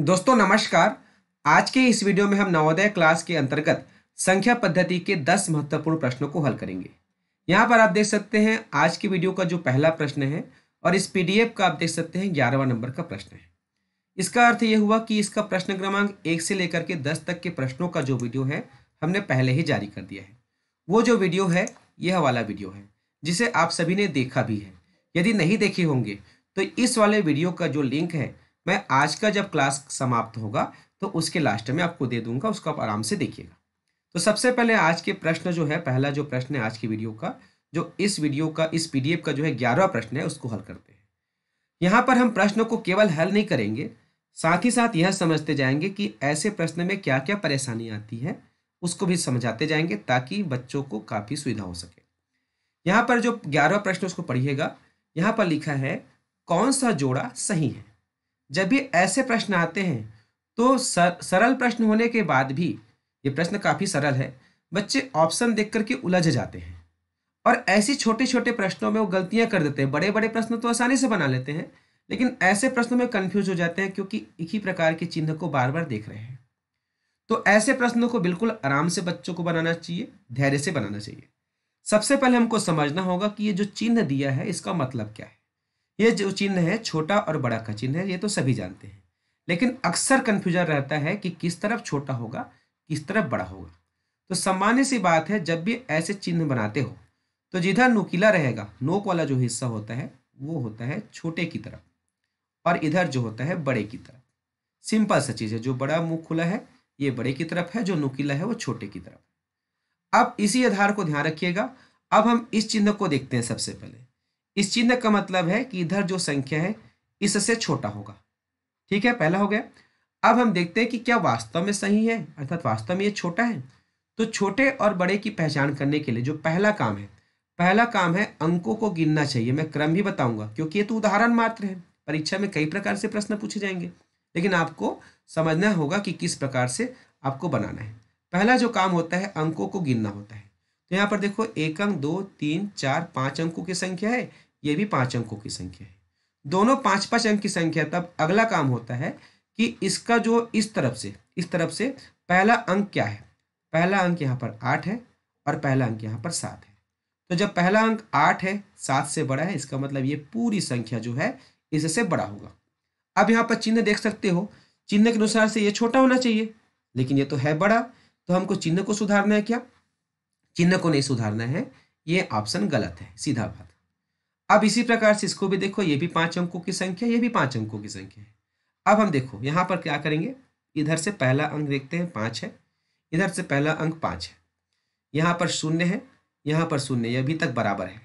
दोस्तों नमस्कार आज के इस वीडियो में हम नवोदय क्लास के अंतर्गत संख्या पद्धति के 10 महत्वपूर्ण प्रश्नों को हल करेंगे यहाँ पर आप देख सकते हैं आज की वीडियो का जो पहला प्रश्न है और इस पीडीएफ का आप देख सकते हैं ग्यारहवा नंबर का प्रश्न है इसका अर्थ यह हुआ कि इसका प्रश्न क्रमांक एक से लेकर के दस तक के प्रश्नों का जो वीडियो है हमने पहले ही जारी कर दिया है वो जो वीडियो है यह वाला वीडियो है जिसे आप सभी ने देखा भी है यदि नहीं देखे होंगे तो इस वाले वीडियो का जो लिंक है मैं आज का जब क्लास समाप्त होगा तो उसके लास्ट में आपको दे दूंगा उसको आप आराम से देखिएगा तो सबसे पहले आज के प्रश्न जो है पहला जो प्रश्न है आज की वीडियो का जो इस वीडियो का इस पीडीएफ का जो है ग्यारहवा प्रश्न है उसको हल करते हैं यहाँ पर हम प्रश्नों को केवल हल नहीं करेंगे साथ ही साथ यह समझते जाएंगे कि ऐसे प्रश्न में क्या क्या परेशानी आती है उसको भी समझाते जाएंगे ताकि बच्चों को काफ़ी सुविधा हो सके यहाँ पर जो ग्यारहवा प्रश्न उसको पढ़िएगा यहाँ पर लिखा है कौन सा जोड़ा सही है जब भी ऐसे प्रश्न आते हैं तो सर, सरल प्रश्न होने के बाद भी ये प्रश्न काफ़ी सरल है बच्चे ऑप्शन देख करके उलझ जाते हैं और ऐसी छोटे छोटे प्रश्नों में वो गलतियां कर देते हैं बड़े बड़े प्रश्न तो आसानी से बना लेते हैं लेकिन ऐसे प्रश्नों में कन्फ्यूज हो जाते हैं क्योंकि एक ही प्रकार के चिन्ह को बार बार देख रहे हैं तो ऐसे प्रश्नों को बिल्कुल आराम से बच्चों को बनाना चाहिए धैर्य से बनाना चाहिए सबसे पहले हमको समझना होगा कि ये जो चिन्ह दिया है इसका मतलब क्या है ये जो चिन्ह है छोटा और बड़ा का चिन्ह है ये तो सभी जानते हैं लेकिन अक्सर कन्फ्यूजन रहता है कि किस तरफ छोटा होगा किस तरफ बड़ा होगा तो सामान्य सी बात है जब भी ऐसे चिन्ह बनाते हो तो जिधर नुकीला रहेगा नोक वाला जो हिस्सा होता है वो होता है छोटे की तरफ और इधर जो होता है बड़े की तरफ सिंपल सा चीज़ है जो बड़ा मुंह खुला है ये बड़े की तरफ है जो नुकीला है वो छोटे की तरफ अब इसी आधार को ध्यान रखिएगा अब हम इस चिन्ह को देखते हैं सबसे पहले इस चिन्ह का मतलब है कि इधर जो संख्या है इससे छोटा होगा ठीक है पहला हो गया अब हम देखते हैं कि क्या वास्तव में सही है अर्थात वास्तव में ये छोटा है तो छोटे और बड़े की पहचान करने के लिए जो पहला काम है पहला काम है अंकों को गिनना चाहिए मैं क्रम भी बताऊंगा क्योंकि ये तो उदाहरण मात्र है परीक्षा में कई प्रकार से प्रश्न पूछे जाएंगे लेकिन आपको समझना होगा कि किस प्रकार से आपको बनाना है पहला जो काम होता है अंकों को गिनना होता है तो यहाँ पर देखो एक अंक दो तीन चार पाँच अंकों की संख्या है ये भी पांच अंकों की संख्या है दोनों पांच पांच अंक की संख्या तब अगला काम होता है कि इसका जो इस तरफ से इस तरफ से पहला अंक क्या है पहला अंक यहाँ पर आठ है और पहला अंक यहाँ पर सात है तो जब पहला अंक आठ है सात से बड़ा है इसका मतलब ये पूरी संख्या जो है इससे बड़ा होगा अब यहाँ पर चिन्ह देख सकते हो चिन्ह के अनुसार से ये छोटा होना चाहिए लेकिन ये तो है बड़ा तो हमको चिन्ह को सुधारना है क्या चिन्ह को नहीं सुधारना है ये ऑप्शन गलत है सीधा बात अब इसी प्रकार से इसको भी देखो ये भी पाँच अंकों की संख्या ये भी पाँच अंकों की संख्या है अब हम देखो यहाँ पर क्या करेंगे इधर से पहला अंक देखते हैं पाँच है इधर से पहला अंक पाँच है यहाँ पर शून्य है यहाँ पर शून्य ये अभी तक बराबर है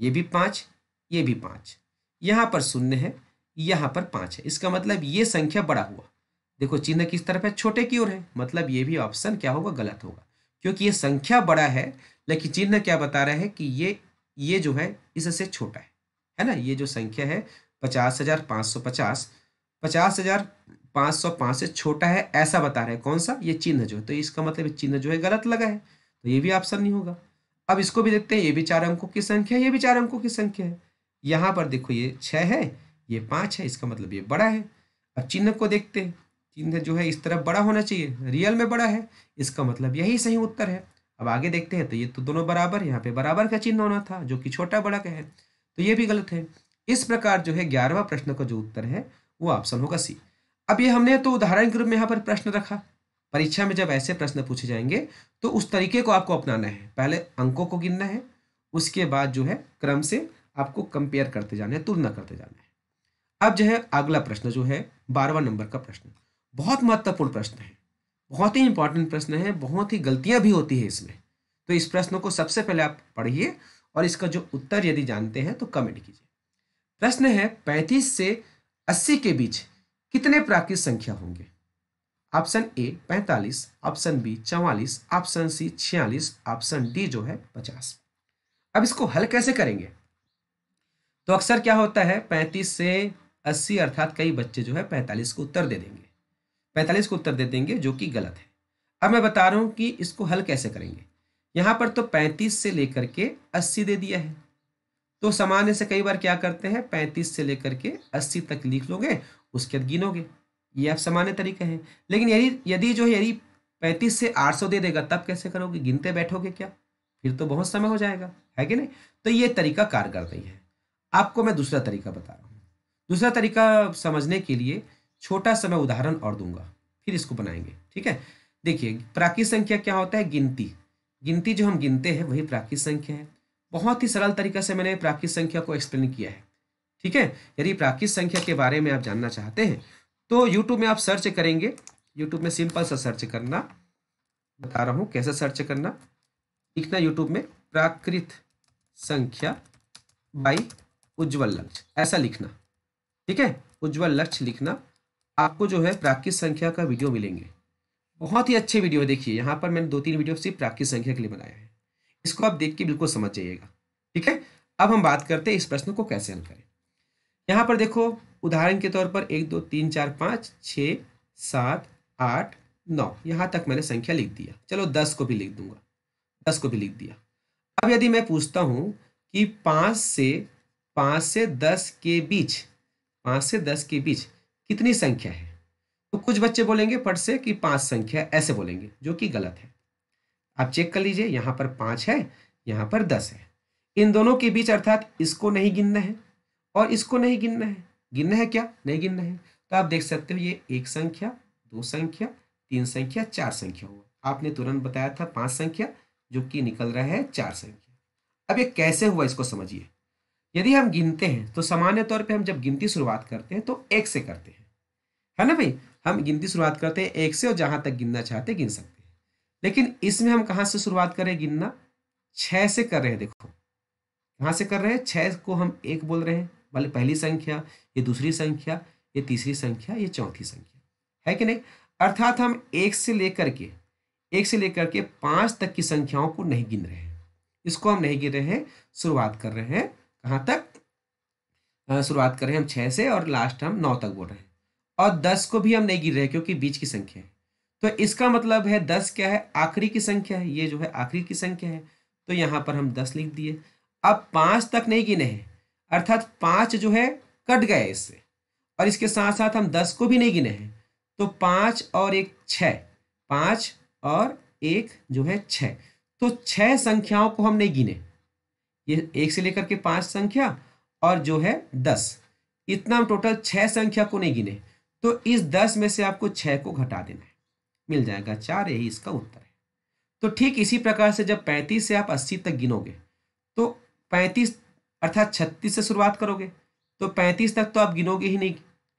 ये भी पाँच ये भी पाँच यहाँ पर शून्य है यहाँ पर पाँच है इसका मतलब ये संख्या बड़ा हुआ देखो चिन्ह किस तरफ है छोटे की ओर है मतलब ये भी ऑप्शन क्या होगा गलत होगा क्योंकि ये संख्या बड़ा है लेकिन चिन्ह क्या बता रहा है कि ये ये जो है इससे छोटा है है ना ये जो संख्या है पचास हजार पाँच सौ पचास पचास हजार पाँच सौ पाँच से छोटा है ऐसा बता रहे हैं कौन सा ये चिन्ह जो है तो इसका मतलब चिन्ह जो है गलत लगा है तो ये भी ऑप्शन नहीं होगा अब इसको भी देखते हैं ये भी चार अंकों की संख्या है ये भी चार अंकों की संख्या है यहाँ पर देखो ये छः है ये पाँच है इसका मतलब ये बड़ा है अब चिन्ह को देखते हैं चिन्ह जो है इस तरफ बड़ा होना चाहिए रियल में बड़ा है इसका मतलब यही सही उत्तर है अब आगे देखते हैं तो ये तो दोनों बराबर यहाँ पे बराबर का चिन्ह होना था जो कि छोटा बड़ा का है तो ये भी गलत है इस प्रकार जो है ग्यारहवा प्रश्न का जो उत्तर है वो ऑप्शन होगा सी अब ये हमने तो उदाहरण के रूप में यहाँ पर प्रश्न रखा परीक्षा में जब ऐसे प्रश्न पूछे जाएंगे तो उस तरीके को आपको अपनाना है पहले अंकों को गिनना है उसके बाद जो है क्रम से आपको कंपेयर करते जाना है तुलना करते जाना है अब जो है अगला प्रश्न जो है बारहवा नंबर का प्रश्न बहुत महत्वपूर्ण प्रश्न है बहुत ही इंपॉर्टेंट प्रश्न है बहुत ही गलतियां भी होती है इसमें तो इस प्रश्न को सबसे पहले आप पढ़िए और इसका जो उत्तर यदि जानते हैं तो कमेंट कीजिए प्रश्न है पैंतीस से अस्सी के बीच कितने प्राकृत संख्या होंगे ऑप्शन ए पैंतालीस ऑप्शन बी चवालीस ऑप्शन सी छियालीस ऑप्शन डी जो है पचास अब इसको हल कैसे करेंगे तो अक्सर क्या होता है पैंतीस से अस्सी अर्थात कई बच्चे जो है पैंतालीस को उत्तर दे देंगे पैंतालीस को उत्तर दे देंगे जो कि गलत है अब मैं बता रहा हूँ कि इसको हल कैसे करेंगे यहाँ पर तो पैंतीस से लेकर के अस्सी दे दिया है तो सामान्य से कई बार क्या करते हैं पैंतीस से लेकर के अस्सी तक लिख लोगे उसके बाद गिनोगे ये आप सामान्य तरीके हैं लेकिन यदि यदि जो है यदि पैंतीस से आठ सौ दे देगा तब कैसे करोगे गिनते बैठोगे क्या फिर तो बहुत समय हो जाएगा है कि नहीं तो ये तरीका कारगर नहीं है आपको मैं दूसरा तरीका बता रहा हूँ दूसरा तरीका समझने के लिए छोटा सा मैं उदाहरण और दूंगा फिर इसको बनाएंगे ठीक है देखिए प्राकृत संख्या क्या होता है गिनती गिनती जो हम गिनते हैं वही प्राकृत संख्या है बहुत ही सरल तरीका से मैंने प्राकृत संख्या को एक्सप्लेन किया है ठीक है यदि प्राकृत संख्या के बारे में आप जानना चाहते हैं तो यूट्यूब में आप सर्च करेंगे यूट्यूब में सिंपल सा सर्च करना बता रहा हूँ कैसे सर्च करना लिखना यूट्यूब में प्राकृत संख्या बाई उज्जवल लक्ष्य ऐसा लिखना ठीक है उज्जवल लक्ष्य लिखना आपको जो है प्राकृत संख्या का वीडियो मिलेंगे बहुत ही अच्छे वीडियो देखिए यहाँ पर मैंने दो तीन वीडियो सिर्फ प्राकृत संख्या के लिए बनाया है इसको आप देख के बिल्कुल समझ जाइएगा ठीक है अब हम बात करते हैं इस प्रश्न को कैसे हल करें यहाँ पर देखो उदाहरण के तौर पर एक दो तीन चार पाँच छ सात आठ नौ यहाँ तक मैंने संख्या लिख दिया चलो दस को भी लिख दूंगा दस को भी लिख दिया अब यदि मैं पूछता हूँ कि पाँच से पाँच से दस के बीच पाँच से दस के बीच कितनी संख्या है तो कुछ बच्चे बोलेंगे पट से कि पांच संख्या ऐसे बोलेंगे जो कि गलत है आप चेक कर लीजिए यहाँ पर पांच है यहाँ पर दस है इन दोनों के बीच अर्थात इसको नहीं गिनना है और इसको नहीं गिनना है गिनना है क्या नहीं गिनना है तो आप देख सकते हो ये एक संख्या दो संख्या तीन संख्या चार संख्या हुआ आपने तुरंत बताया था पांच संख्या जो कि निकल रहा है चार संख्या अब ये कैसे हुआ इसको समझिए यदि हम गिनते हैं तो सामान्य तौर पे हम जब गिनती शुरुआत करते हैं तो एक से करते हैं है ना भाई हम गिनती शुरुआत करते हैं एक से और जहाँ तक गिनना चाहते गिन सकते हैं लेकिन इसमें हम कहाँ से शुरुआत करें गिनना छः से कर रहे हैं देखो कहाँ से कर रहे हैं छः को हम एक बोल रहे हैं भले मतलब पहली संख्या ये दूसरी संख्या ये तीसरी संख्या ये चौथी संख्या है कि नहीं अर्थात हम एक से लेकर के एक से लेकर के पांच तक की संख्याओं को नहीं गिन रहे हैं इसको हम नहीं गिन रहे हैं शुरुआत कर रहे हैं कहाँ तक शुरुआत कर रहे हैं हम छः से और लास्ट हम नौ तक बोल रहे हैं और दस को भी हम नहीं गिर रहे क्योंकि बीच की संख्या है तो इसका मतलब है दस क्या है आखिरी की संख्या है ये जो है आखिरी की संख्या है तो यहाँ पर हम दस लिख दिए अब पाँच तक नहीं गिने हैं अर्थात पाँच जो है कट गए इससे और इसके साथ साथ हम दस को भी नहीं गिने हैं तो पाँच और एक छः पाँच और एक जो है छः तो छः संख्याओं को हम नहीं गिने ये एक से लेकर के पाँच संख्या और जो है दस इतना हम टोटल छः संख्या को नहीं गिने तो इस दस में से आपको छः को घटा देना है मिल जाएगा चार यही इसका उत्तर है तो ठीक इसी प्रकार से जब पैंतीस से आप अस्सी तक गिनोगे तो पैंतीस अर्थात छत्तीस से शुरुआत करोगे तो पैंतीस तक तो आप गिनोगे ही नहीं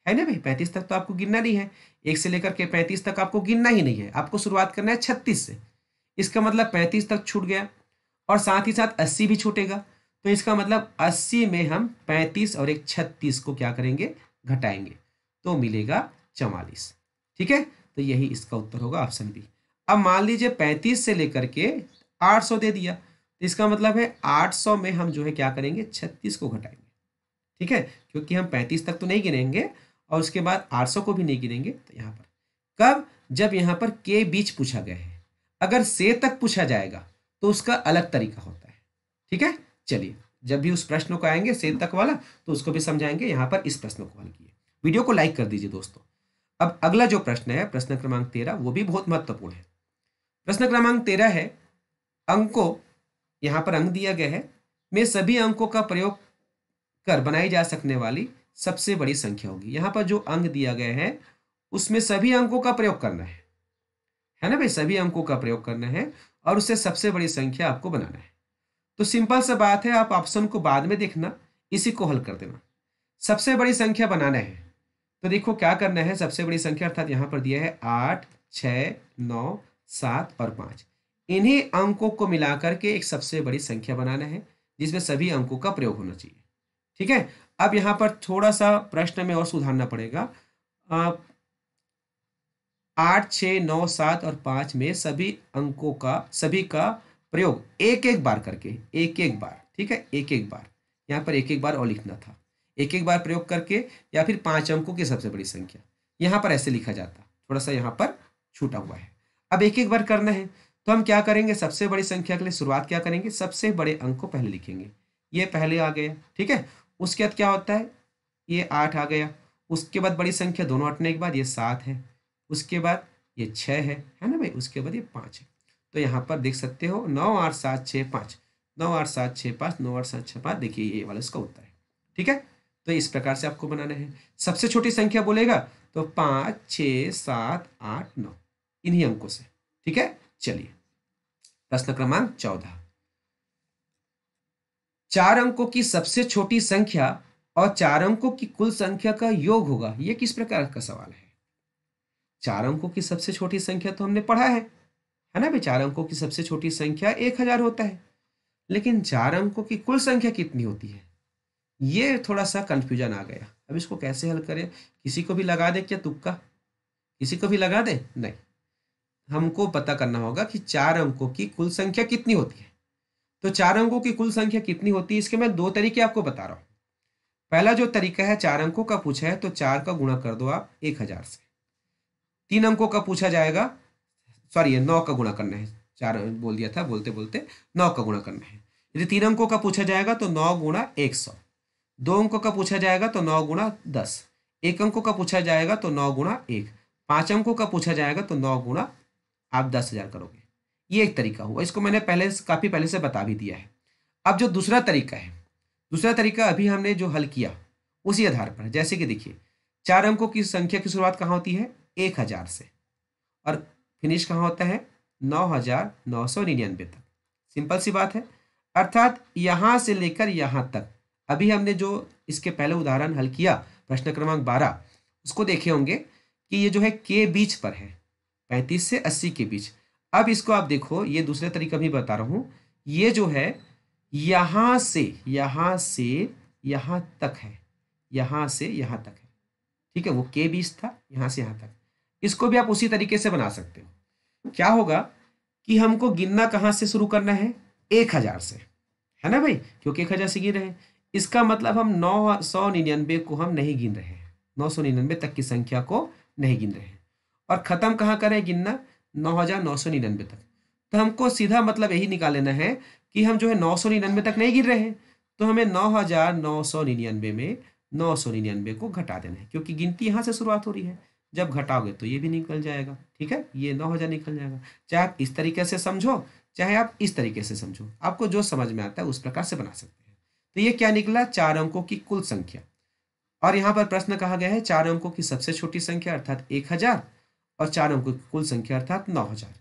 है ना भाई पैंतीस तक तो आपको गिनना नहीं है एक से लेकर के पैंतीस तक आपको गिनना ही नहीं है आपको शुरुआत करना है छत्तीस से इसका मतलब पैंतीस तक छूट गया और साथ ही साथ अस्सी भी छूटेगा तो इसका मतलब अस्सी में हम पैंतीस और एक छत्तीस को क्या करेंगे घटाएंगे तो मिलेगा चवालीस ठीक है तो यही इसका उत्तर होगा ऑप्शन बी अब मान लीजिए पैंतीस से लेकर के आठ सौ दे दिया तो इसका मतलब है आठ सौ में हम जो है क्या करेंगे छत्तीस को घटाएंगे ठीक है क्योंकि हम पैंतीस तक तो नहीं गिनेंगे और उसके बाद आठ सौ को भी नहीं गिनेंगे तो यहाँ पर कब जब यहाँ पर के बीच पूछा गया है अगर से तक पूछा जाएगा तो उसका अलग तरीका होता है ठीक है चलिए जब भी उस प्रश्न को आएंगे से तक वाला तो उसको भी समझाएंगे यहाँ पर इस प्रश्न को हल किए वीडियो को लाइक कर दीजिए दोस्तों अब अगला जो प्रश्न है प्रश्न क्रमांक तेरह वो भी बहुत महत्वपूर्ण है प्रश्न क्रमांक तेरह है अंकों यहाँ पर अंक दिया गया है में सभी अंकों का प्रयोग कर बनाई जा सकने वाली सबसे बड़ी संख्या होगी यहाँ पर जो अंक दिया गया है उसमें सभी अंकों का प्रयोग करना है है ना भाई सभी अंकों का प्रयोग करना है और उससे सबसे बड़ी संख्या आपको बनाना है तो सिंपल सा बात है आप ऑप्शन को बाद में देखना इसी को हल कर देना सबसे बड़ी संख्या बनाना है तो देखो क्या करना है सबसे बड़ी संख्या अर्थात यहाँ पर दिया है आठ छ नौ सात और पाँच इन्हीं अंकों को मिलाकर के एक सबसे बड़ी संख्या बनाना है जिसमें सभी अंकों का प्रयोग होना चाहिए ठीक है अब यहाँ पर थोड़ा सा प्रश्न में और सुधारना पड़ेगा आठ छ नौ सात और पाँच में सभी अंकों का सभी का प्रयोग एक एक बार करके एक एक बार ठीक है एक एक बार यहाँ पर एक एक बार और लिखना था एक एक बार प्रयोग करके या फिर पांच अंकों की सबसे बड़ी संख्या यहाँ पर ऐसे लिखा जाता थोड़ा सा यहाँ पर छूटा हुआ है अब एक एक बार करना है तो हम क्या करेंगे सबसे बड़ी संख्या के लिए शुरुआत क्या करेंगे सबसे बड़े अंक को पहले लिखेंगे ये पहले आ गया ठीक है उसके बाद क्या होता है ये आठ आ गया उसके बाद बड़ी संख्या दोनों हटने के बाद ये सात है उसके बाद ये छः है है ना भाई उसके बाद ये पाँच है तो यहाँ पर देख सकते हो नौ आठ सात छः पाँच नौ आठ सात छः पाँच नौ आठ सात छः पाँच देखिए ये वाला इसका उत्तर है ठीक है तो इस प्रकार से आपको बनाना है सबसे छोटी संख्या बोलेगा तो पांच छ सात आठ नौ इन्हीं अंकों से ठीक है चलिए प्रश्न क्रमांक चौदह चार अंकों की सबसे छोटी संख्या और चार अंकों की कुल संख्या का योग होगा यह किस प्रकार का सवाल है चार अंकों की सबसे छोटी संख्या तो हमने पढ़ा है है ना भाई चार अंकों की सबसे छोटी संख्या एक हजार होता है लेकिन चार अंकों की कुल संख्या कितनी होती है ये थोड़ा सा कन्फ्यूजन आ गया अब इसको कैसे हल करें किसी को भी लगा दे क्या तुक्का किसी को भी लगा दे नहीं हमको पता करना होगा कि चार अंकों की कुल संख्या कितनी होती है तो चार अंकों की कुल संख्या कितनी होती है इसके मैं दो तरीके आपको बता रहा हूँ पहला जो तरीका है चार अंकों का पूछा है तो चार का गुणा कर दो आप एक हजार से तीन अंकों का पूछा जाएगा सॉरी नौ का गुणा करना है चार बोल दिया था बोलते बोलते नौ का गुणा करना है यदि तीन अंकों का पूछा जाएगा तो नौ गुणा एक सौ दो अंकों का पूछा जाएगा तो नौ गुणा दस एक अंकों का पूछा जाएगा तो नौ गुणा एक पाँच अंकों का पूछा जाएगा तो नौ गुणा आप दस हज़ार करोगे ये एक तरीका हुआ इसको मैंने पहले काफ़ी पहले से बता भी दिया है अब जो दूसरा तरीका है दूसरा तरीका अभी हमने जो हल किया उसी आधार पर जैसे कि देखिए चार अंकों की संख्या की शुरुआत कहाँ होती है एक हज़ार से और फिनिश कहाँ होता है नौ हज़ार नौ सौ निन्यानवे तक सिंपल सी बात है अर्थात यहाँ से लेकर यहाँ तक अभी हमने जो इसके पहले उदाहरण हल किया प्रश्न क्रमांक बारह उसको देखे होंगे कि ये जो है के बीच पर है पैंतीस से अस्सी के बीच अब इसको आप देखो ये दूसरे तरीका भी बता रहा हूँ ये जो है यहाँ से यहाँ से यहाँ तक है यहाँ से यहाँ तक है ठीक है वो के बीच था यहाँ से यहाँ तक इसको भी आप उसी तरीके से बना सकते हो क्या होगा कि हमको गिनना कहाँ से शुरू करना है एक हज़ार से है ना भाई क्योंकि एक हज़ार से गिन रहे हैं इसका मतलब हम नौ सौ निन्यानवे को हम नहीं गिन रहे हैं नौ सौ निन्यानवे तक की संख्या को नहीं गिन रहे हैं और ख़त्म कहाँ करें गिनना नौ हज़ार नौ सौ निन्यानबे तक तो हमको सीधा मतलब यही निकाल लेना है कि हम जो है नौ सौ निन्यानवे तक नहीं गिन रहे हैं तो हमें नौ हज़ार नौ सौ निन्यानवे में नौ सौ निन्यानवे को घटा देना है क्योंकि गिनती यहाँ से शुरुआत हो रही है जब घटाओगे तो ये भी निकल जाएगा ठीक है ये नौ हज़ार निकल जाएगा चाहे आप इस तरीके से समझो चाहे आप इस तरीके से समझो आपको जो समझ में आता है उस प्रकार से बना सकते तो ये क्या निकला चार अंकों की कुल संख्या और यहाँ पर प्रश्न कहा गया है चार अंकों की सबसे छोटी संख्या अर्थात एक हजार और चार अंकों की कुल संख्या अर्थात नौ हजार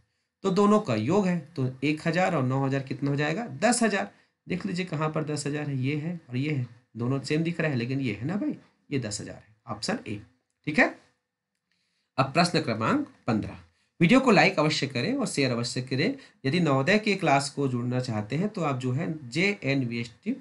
तो दोनों का योग है तो एक हजार और नौ हजार कितना हो जाएगा दस हजार देख लीजिए कहाँ पर दस हजार है ये है और ये है दोनों सेम दिख रहा है लेकिन ये है ना भाई ये दस हजार है ऑप्शन ए ठीक है अब प्रश्न क्रमांक पंद्रह वीडियो को लाइक अवश्य करें और शेयर अवश्य करें यदि नवोदय के क्लास को जुड़ना चाहते हैं तो आप जो है J N V S T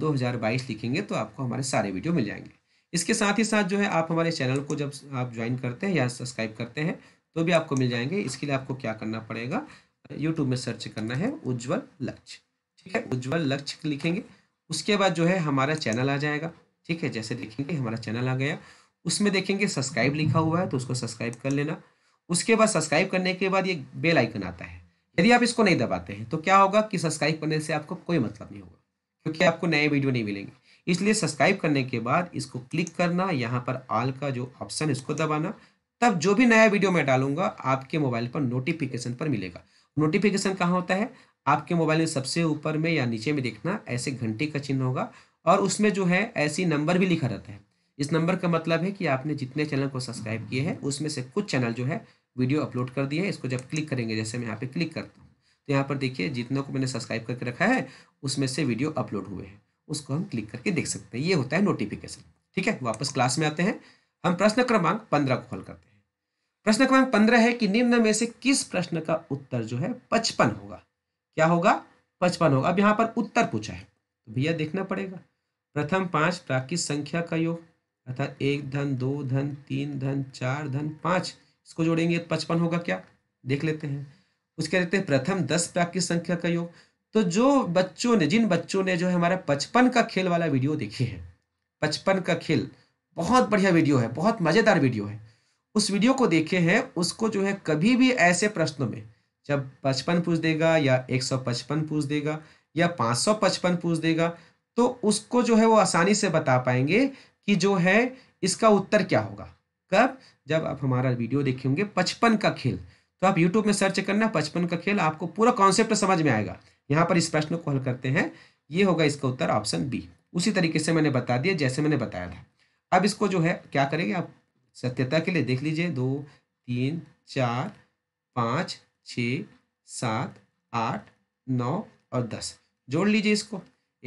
2022 लिखेंगे तो आपको हमारे सारे वीडियो मिल जाएंगे इसके साथ ही साथ जो है आप हमारे चैनल को जब आप ज्वाइन करते हैं या सब्सक्राइब करते हैं तो भी आपको मिल जाएंगे इसके लिए आपको क्या करना पड़ेगा यूट्यूब में सर्च करना है उज्ज्वल लक्ष्य ठीक है उज्ज्वल लक्ष्य लिखेंगे उसके बाद जो है हमारा चैनल आ जाएगा ठीक है जैसे देखेंगे हमारा चैनल आ गया उसमें देखेंगे सब्सक्राइब लिखा हुआ है तो उसको सब्सक्राइब कर लेना उसके बाद सब्सक्राइब करने के बाद ये बेल आइकन आता है यदि आप इसको नहीं दबाते हैं तो क्या होगा कि सब्सक्राइब करने से आपको कोई मतलब नहीं होगा क्योंकि आपको नए वीडियो नहीं मिलेंगे इसलिए सब्सक्राइब करने के बाद इसको क्लिक करना यहाँ पर आल का जो ऑप्शन इसको दबाना तब जो भी नया वीडियो मैं डालूंगा आपके मोबाइल पर नोटिफिकेशन पर मिलेगा नोटिफिकेशन कहाँ होता है आपके मोबाइल में सबसे ऊपर में या नीचे में देखना ऐसे घंटे का चिन्ह होगा और उसमें जो है ऐसी नंबर भी लिखा रहता है इस नंबर का मतलब है कि आपने जितने चैनल को सब्सक्राइब किए हैं उसमें से कुछ चैनल जो है वीडियो अपलोड कर दिए है इसको जब क्लिक करेंगे जैसे मैं यहाँ पे क्लिक करता हूँ तो यहाँ पर देखिए जितनों को मैंने सब्सक्राइब करके रखा है उसमें से वीडियो अपलोड हुए हैं उसको हम क्लिक करके देख सकते हैं ये होता है नोटिफिकेशन ठीक है वापस क्लास में आते हैं हम प्रश्न क्रमांक पंद्रह को हल करते हैं प्रश्न क्रमांक पंद्रह है कि निम्न में से किस प्रश्न का उत्तर जो है पचपन होगा क्या होगा पचपन होगा अब यहाँ पर उत्तर पूछा है तो भैया देखना पड़ेगा प्रथम पांच प्राकृत संख्या का योग अर्थात एक धन दो धन तीन धन चार धन पांच इसको जोड़ेंगे तो पचपन होगा क्या देख लेते हैं उसके रहते हैं प्रथम दस प्राक की संख्या का योग तो जो बच्चों ने जिन बच्चों ने जो है हमारा पचपन का खेल वाला वीडियो देखी है पचपन का खेल बहुत बढ़िया वीडियो है बहुत मज़ेदार वीडियो है उस वीडियो को देखे हैं उसको जो है कभी भी ऐसे प्रश्नों में जब पचपन पूछ देगा या एक सौ पचपन पूछ देगा या पाँच सौ पचपन पूछ देगा तो उसको जो है वो आसानी से बता पाएंगे कि जो है इसका उत्तर क्या होगा कब जब आप हमारा वीडियो देखेंगे पचपन का खेल तो आप यूट्यूब में सर्च करना पचपन का खेल आपको पूरा कॉन्सेप्ट समझ में आएगा यहाँ पर इस प्रश्न को हल करते हैं ये होगा इसका उत्तर ऑप्शन बी उसी तरीके से मैंने बता दिया जैसे मैंने बताया था अब इसको जो है क्या करेंगे आप सत्यता के लिए देख लीजिए दो तीन चार पाँच छ सात आठ नौ और दस जोड़ लीजिए इसको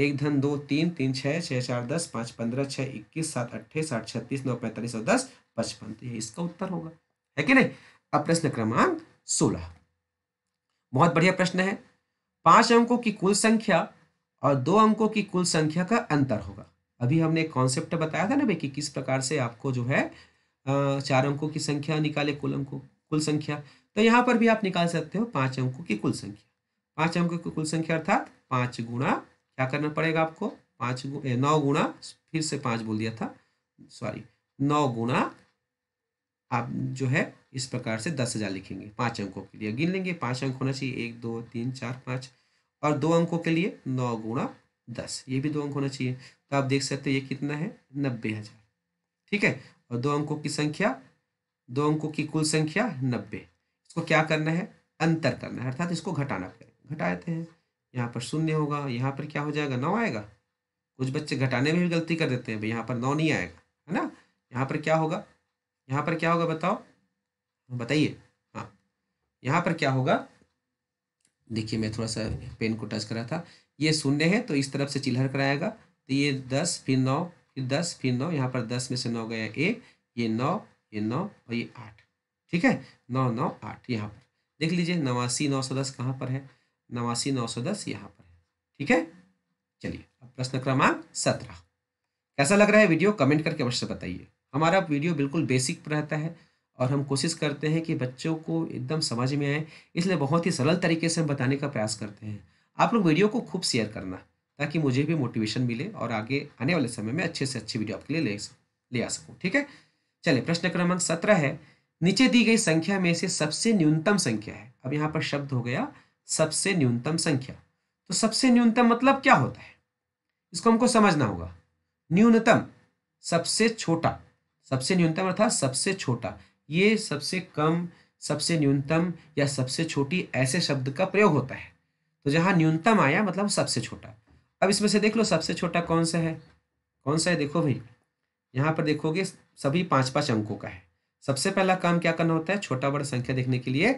एक धन दो तीन तीन छः छः चार दस पाँच पंद्रह छः इक्कीस सात अट्ठाईस आठ छत्तीस नौ पैंतालीस और दस पचपन तो ये इसका उत्तर होगा है कि नहीं अब प्रश्न क्रमांक सोलह बहुत बढ़िया प्रश्न है पांच अंकों की कुल संख्या और दो अंकों की कुल संख्या का अंतर होगा अभी हमने कॉन्सेप्ट बताया था ना भाई कि किस प्रकार से आपको जो है चार अंकों की संख्या निकाले कुल अंकों कुल संख्या तो यहां पर भी आप निकाल सकते हो पांच अंकों की कुल संख्या पांच अंकों की कुल संख्या अर्थात पांच गुणा क्या करना पड़ेगा आपको पांच नौ गुणा फिर से पांच बोल दिया था सॉरी नौ गुणा आप जो है इस प्रकार से दस हज़ार लिखेंगे पाँच अंकों के लिए गिन लेंगे पाँच अंक होना चाहिए एक दो तीन चार पाँच और दो अंकों के लिए नौ गुणा दस ये भी दो अंक होना चाहिए तो आप देख सकते हैं ये कितना है नब्बे हज़ार ठीक है और दो अंकों की संख्या दो अंकों की कुल संख्या नब्बे इसको क्या करना है अंतर करना है अर्थात इसको घटाना पड़ेगा घटा देते हैं यहाँ पर शून्य होगा यहाँ पर क्या हो जाएगा नौ आएगा कुछ बच्चे घटाने में भी गलती कर देते हैं भाई यहाँ पर नौ नहीं आएगा है ना यहाँ पर क्या होगा यहाँ पर क्या होगा बताओ बताइए हाँ यहाँ पर क्या होगा देखिए मैं थोड़ा सा पेन को टच करा था ये शून्य है तो इस तरफ से चिल्हर कराएगा तो ये दस फिर नौ फिर दस फिर नौ यहाँ पर दस में से नौ गया एक ये नौ ये नौ और ये आठ ठीक है नौ नौ आठ यहाँ पर देख लीजिए नवासी नौ सौ दस कहाँ पर है नवासी नौ सौ दस यहाँ पर है ठीक है चलिए अब प्रश्न क्रमांक सत्रह कैसा लग रहा है वीडियो कमेंट करके अवश्य बताइए हमारा वीडियो बिल्कुल बेसिक रहता है और हम कोशिश करते हैं कि बच्चों को एकदम समझ में आए इसलिए बहुत ही सरल तरीके से हम बताने का प्रयास करते हैं आप लोग वीडियो को खूब शेयर करना ताकि मुझे भी मोटिवेशन मिले और आगे आने वाले समय में अच्छे से अच्छी वीडियो आपके लिए ले, ले आ सकूँ ठीक है चलिए प्रश्न क्रमांक सत्रह है नीचे दी गई संख्या में से सबसे न्यूनतम संख्या है अब यहाँ पर शब्द हो गया सबसे न्यूनतम संख्या तो सबसे न्यूनतम मतलब क्या होता है इसको हमको समझना होगा न्यूनतम सबसे छोटा सबसे न्यूनतम अर्थात सबसे छोटा ये सबसे कम सबसे न्यूनतम या सबसे छोटी ऐसे शब्द का प्रयोग होता है तो जहाँ न्यूनतम आया मतलब सबसे छोटा अब इसमें से देख लो सबसे छोटा कौन सा है कौन सा है देखो भाई यहाँ पर देखोगे सभी पाँच पाँच अंकों का है सबसे पहला काम क्या करना होता है छोटा बड़ा संख्या देखने के लिए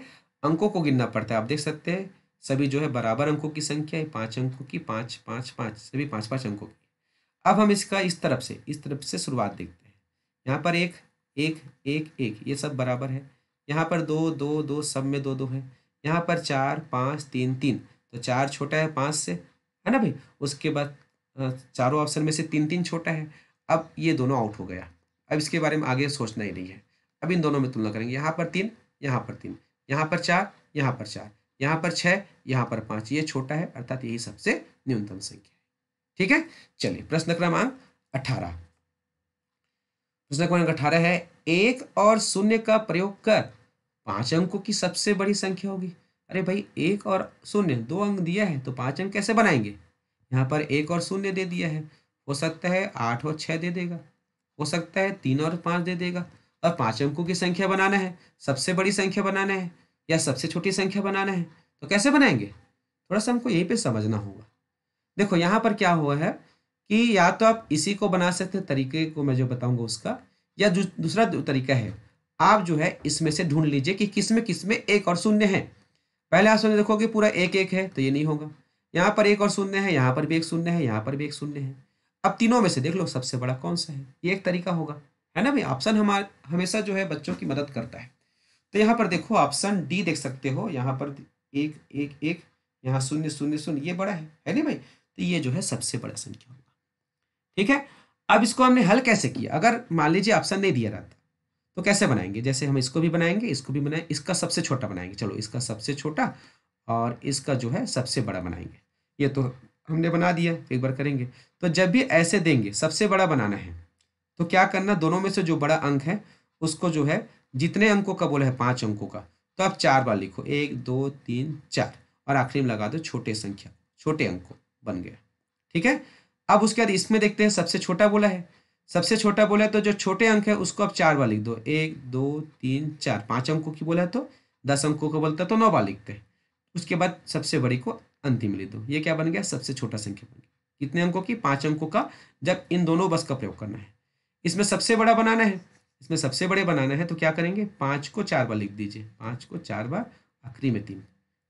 अंकों को गिनना पड़ता है आप देख सकते हैं सभी जो है बराबर अंकों की संख्या है पाँच अंकों की पाँच पाँच पाँच सभी पाँच पाँच अंकों की अब हम इसका इस तरफ से इस तरफ से शुरुआत देखते हैं यहाँ पर एक एक एक एक ये सब बराबर है यहाँ पर दो दो दो सब में दो दो है यहाँ पर चार पाँच तीन तीन तो चार छोटा है पाँच से है ना भाई उसके बाद चारों ऑप्शन में से तीन तीन छोटा है अब ये दोनों आउट हो गया अब इसके बारे में आगे सोचना ही नहीं है अब इन दोनों में तुलना करेंगे यहाँ पर तीन यहाँ पर तीन यहाँ पर चार यहाँ पर चार यहाँ पर छः यहाँ पर पाँच ये छोटा है अर्थात यही सबसे न्यूनतम संख्या है ठीक है चलिए प्रश्न क्रमांक अठारह प्रश्न क्रमांक अठारह है एक और शून्य का प्रयोग कर पांच अंकों की सबसे बड़ी संख्या होगी अरे भाई एक और शून्य दो अंक दिया है तो पांच अंक कैसे बनाएंगे यहाँ पर एक और शून्य दे दिया है हो सकता है आठ और छः दे देगा हो सकता है तीन और पाँच दे देगा और पाँच अंकों की संख्या बनाना है सबसे बड़ी संख्या बनाना है या सबसे छोटी संख्या बनाना है तो कैसे बनाएंगे थोड़ा सा हमको यहीं पर समझना होगा देखो यहाँ पर क्या हुआ है कि या तो आप इसी को बना सकते हैं तरीके को मैं जो बताऊंगा उसका या दूसरा तरीका है आप जो है इसमें से ढूंढ लीजिए कि किस में किस में एक और शून्य है पहले आप शून्य देखोगे पूरा एक एक है तो ये नहीं होगा यहाँ पर एक और शून्य है यहाँ पर भी एक शून्य है यहाँ पर भी एक शून्य है अब तीनों में से देख लो सबसे बड़ा कौन सा है ये एक तरीका होगा है ना भाई ऑप्शन हमारे हमेशा जो है बच्चों की मदद करता है तो यहाँ पर देखो ऑप्शन डी देख सकते हो यहाँ पर एक एक एक यहाँ शून्य शून्य शून्य ये बड़ा है है नहीं भाई तो ये जो है सबसे बड़ा संख्या ठीक है अब इसको हमने हल कैसे किया अगर मान लीजिए ऑप्शन नहीं दिया रहता तो कैसे बनाएंगे जैसे हम इसको भी बनाएंगे इसको भी बनाएंगे इसका सबसे छोटा बनाएंगे चलो इसका सबसे छोटा और इसका जो है सबसे बड़ा बनाएंगे ये तो हमने बना दिया तो एक बार करेंगे तो जब भी ऐसे देंगे सबसे बड़ा बनाना है तो क्या करना दोनों में से जो बड़ा अंक है उसको जो है जितने अंकों का बोला है पांच अंकों का तो आप चार बार लिखो एक दो तीन चार और आखिरी में लगा दो छोटे संख्या छोटे अंकों बन गया ठीक है अब उसके बाद इसमें देखते हैं सबसे छोटा बोला है सबसे छोटा बोला है तो जो छोटे अंक है उसको आप चार बार लिख दो एक दो तीन चार पांच अंकों की बोला है तो दस अंकों को बोलता तो नौ बार लिखते हैं उसके बाद सबसे बड़ी को अंतिम लिख दो ये क्या बन गया सबसे छोटा संख्या बन गया कितने अंकों की पांच अंकों का जब इन दोनों बस का प्रयोग करना है इसमें सबसे बड़ा बनाना है इसमें सबसे बड़े बनाना है तो क्या करेंगे पांच को चार बार लिख दीजिए पांच को चार बार आखिरी में तीन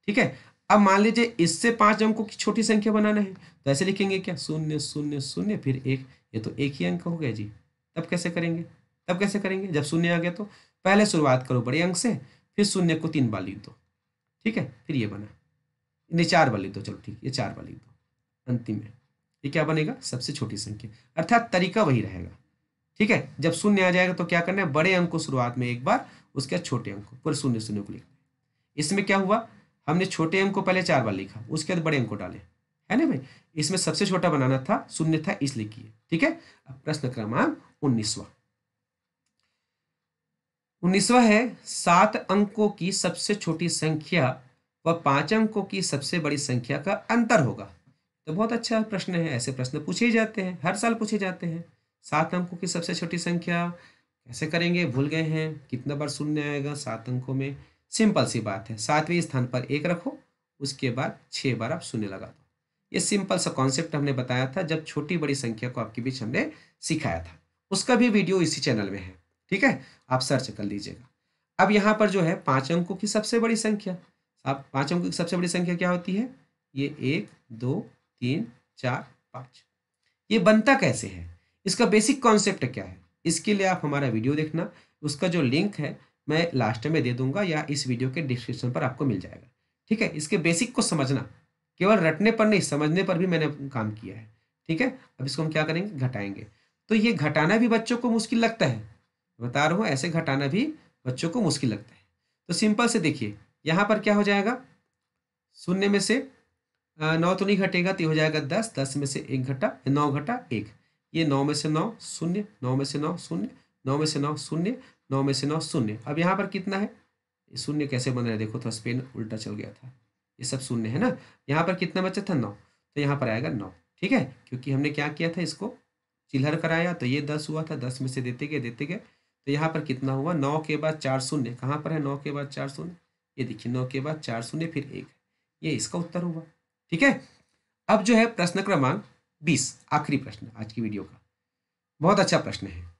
ठीक है अब मान लीजिए इससे पांच अंकों की छोटी संख्या बनाना है तो ऐसे लिखेंगे क्या शून्य शून्य शून्य फिर एक ये तो एक ही अंक हो गया जी तब कैसे करेंगे तब कैसे करेंगे जब शून्य आ गया तो पहले शुरुआत करो बड़े अंक से फिर शून्य को तीन बार लिख दो ठीक है फिर ये बना नहीं चार बार लिख दो चलो ठीक ये चार बार लिख दो अंतिम में ये क्या बनेगा सबसे छोटी संख्या अर्थात तरीका वही रहेगा ठीक है जब शून्य आ जाएगा तो क्या करना है बड़े अंक को शुरुआत में एक बार उसके बाद छोटे अंक को पूरे शून्य शून्य को लिखना है इसमें क्या हुआ हमने छोटे एम को पहले चार बार लिखा उसके बाद बड़े एम को डाले है ना भाई इसमें सबसे छोटा बनाना था शून्य था इसलिए किए ठीक है प्रश्न क्रमांक उन्नीसवा उन्नीसवा है सात अंकों की सबसे छोटी संख्या व पांच अंकों की सबसे बड़ी संख्या का अंतर होगा तो बहुत अच्छा प्रश्न है ऐसे प्रश्न पूछे जाते हैं हर साल पूछे जाते हैं सात अंकों की सबसे छोटी संख्या कैसे करेंगे भूल गए हैं कितना बार शून्य आएगा सात अंकों में सिंपल सी बात है सातवें स्थान पर एक रखो उसके बाद छः बार आप शून्य लगा दो ये सिंपल सा कॉन्सेप्ट हमने बताया था जब छोटी बड़ी संख्या को आपके बीच हमने सिखाया था उसका भी वीडियो इसी चैनल में है ठीक है आप सर्च कर लीजिएगा अब यहाँ पर जो है पाँच अंकों की सबसे बड़ी संख्या आप पाँच अंकों की सबसे बड़ी संख्या क्या होती है ये एक दो तीन चार पाँच ये बनता कैसे है इसका बेसिक कॉन्सेप्ट क्या है इसके लिए आप हमारा वीडियो देखना उसका जो लिंक है मैं लास्ट में दे दूंगा या इस वीडियो के डिस्क्रिप्शन पर आपको मिल जाएगा ठीक है इसके बेसिक को समझना केवल रटने पर नहीं समझने पर भी मैंने काम किया है ठीक है अब इसको हम क्या करेंगे घटाएंगे तो ये घटाना भी बच्चों को मुश्किल लगता है बता रहा हूँ ऐसे घटाना भी बच्चों को मुश्किल लगता है तो सिंपल से देखिए यहाँ पर क्या हो जाएगा शून्य में से नौ तो नहीं घटेगा तो हो जाएगा दस दस में से एक घटा नौ घटा एक ये नौ में से नौ शून्य नौ में से नौ शून्य नौ में से नौ शून्य नौ में से नौ शून्य अब यहाँ पर कितना है शून्य कैसे बन रहा है देखो थोड़ा तो स्पेन उल्टा चल गया था ये सब शून्य है ना यहाँ पर कितना बचा था नौ तो यहाँ पर आएगा नौ ठीक है क्योंकि हमने क्या किया था इसको चिल्हर कराया तो ये दस हुआ था दस में से देते गए देते गए तो यहाँ पर कितना हुआ नौ के बाद चार शून्य कहाँ पर है नौ के बाद चार शून्य ये देखिए नौ के बाद चार शून्य फिर एक ये इसका उत्तर हुआ ठीक है अब जो है प्रश्न क्रमांक बीस आखिरी प्रश्न आज की वीडियो का बहुत अच्छा प्रश्न है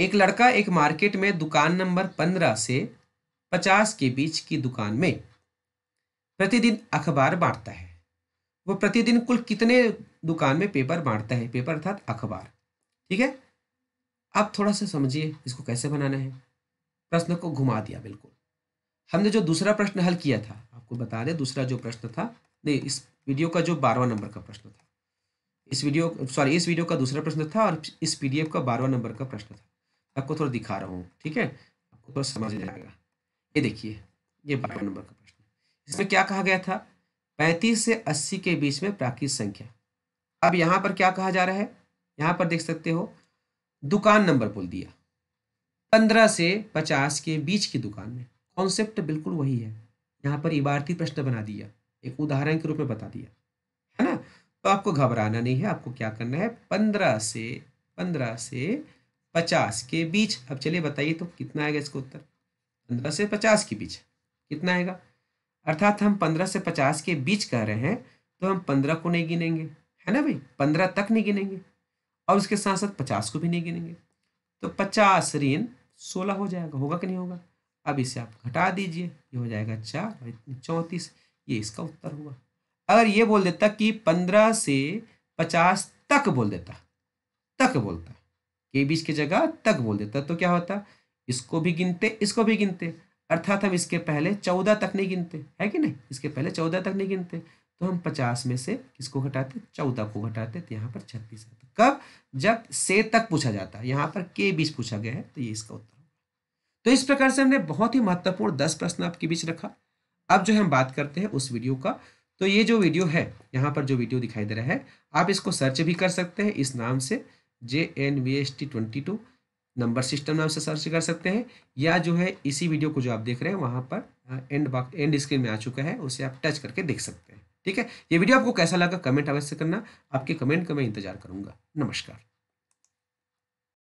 एक लड़का एक मार्केट में दुकान नंबर पंद्रह से पचास के बीच की दुकान में प्रतिदिन अखबार बांटता है वो प्रतिदिन कुल कितने दुकान में पेपर बांटता है पेपर अर्थात अखबार ठीक है आप थोड़ा सा समझिए इसको कैसे बनाना है प्रश्न को घुमा दिया बिल्कुल हमने जो दूसरा प्रश्न हल किया था आपको बता दें दूसरा जो प्रश्न था नहीं इस वीडियो का जो बारवा नंबर का प्रश्न था इस वीडियो सॉरी इस वीडियो का दूसरा प्रश्न था और इस पीडीएफ का बारवा नंबर का प्रश्न था आपको थोड़ा दिखा रहा हूँ ठीक है आपको थोड़ा समझ जाएगा ये देखिए ये बारह नंबर का प्रश्न इसमें क्या कहा गया था पैंतीस से अस्सी के बीच में प्राकृत संख्या अब यहाँ पर क्या कहा जा रहा है यहाँ पर देख सकते हो दुकान नंबर बोल दिया पंद्रह से पचास के बीच की दुकान में कॉन्सेप्ट बिल्कुल वही है यहाँ पर इबारती प्रश्न बना दिया एक उदाहरण के रूप में बता दिया है ना तो आपको घबराना नहीं है आपको क्या करना है पंद्रह से पंद्रह से पचास के बीच अब चलिए बताइए तो कितना आएगा इसका उत्तर पंद्रह से पचास के बीच कितना आएगा अर्थात हम पंद्रह से पचास के बीच कह रहे हैं तो हम पंद्रह को नहीं गिनेंगे है ना भाई पंद्रह तक नहीं गिनेंगे और उसके साथ साथ पचास को भी नहीं गिनेंगे तो पचास ऋण सोलह हो जाएगा होगा कि नहीं होगा अब इसे आप घटा दीजिए ये हो जाएगा चार चौंतीस ये इसका उत्तर हुआ अगर ये बोल देता कि पंद्रह से पचास तक बोल देता तक बोलता के बीच की जगह तक बोल देता तो क्या होता इसको भी गिनते इसको भी गिनते अर्थात हम इसके पहले चौदह तक नहीं गिनते है कि नहीं इसके पहले चौदह तक नहीं गिनते तो हम पचास में से किसको घटाते चौदह को घटाते तो यहाँ पर छत्तीस आता तो कब जब से तक पूछा जाता है यहाँ पर के बीच पूछा गया है तो ये इसका उत्तर तो इस प्रकार से हमने बहुत ही महत्वपूर्ण दस प्रश्न आपके बीच रखा अब जो हम बात करते हैं उस वीडियो का तो ये जो वीडियो है यहाँ पर जो वीडियो दिखाई दे रहा है आप इसको सर्च भी कर सकते हैं इस नाम से J N V S T twenty two number system नाम से सर्च कर सकते हैं या जो है इसी वीडियो को जो आप देख रहे हैं वहाँ पर एंड बॉक्स एंड स्क्रीन में आ चुका है उसे आप टच करके देख सकते हैं ठीक है ये वीडियो आपको कैसा लगा कमेंट अवश्य करना आपके कमेंट का मैं इंतजार करूंगा नमस्कार